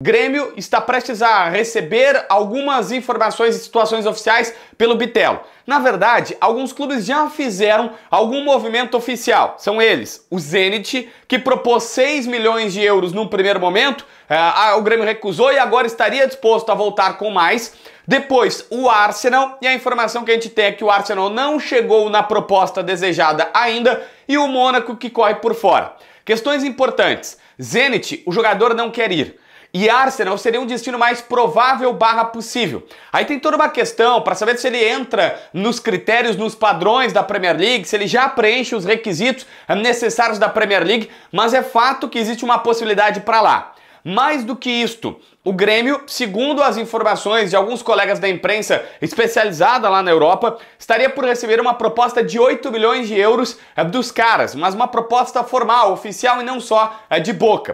Grêmio está prestes a receber algumas informações e situações oficiais pelo Bitelo. Na verdade, alguns clubes já fizeram algum movimento oficial. São eles: o Zenit, que propôs 6 milhões de euros num primeiro momento, eh, o Grêmio recusou e agora estaria disposto a voltar com mais. Depois, o Arsenal, e a informação que a gente tem é que o Arsenal não chegou na proposta desejada ainda, e o Mônaco que corre por fora. Questões importantes: Zenit, o jogador não quer ir e Arsenal seria um destino mais provável barra possível. Aí tem toda uma questão para saber se ele entra nos critérios, nos padrões da Premier League, se ele já preenche os requisitos necessários da Premier League, mas é fato que existe uma possibilidade para lá. Mais do que isto, o Grêmio, segundo as informações de alguns colegas da imprensa especializada lá na Europa, estaria por receber uma proposta de 8 milhões de euros eh, dos caras, mas uma proposta formal, oficial e não só eh, de boca.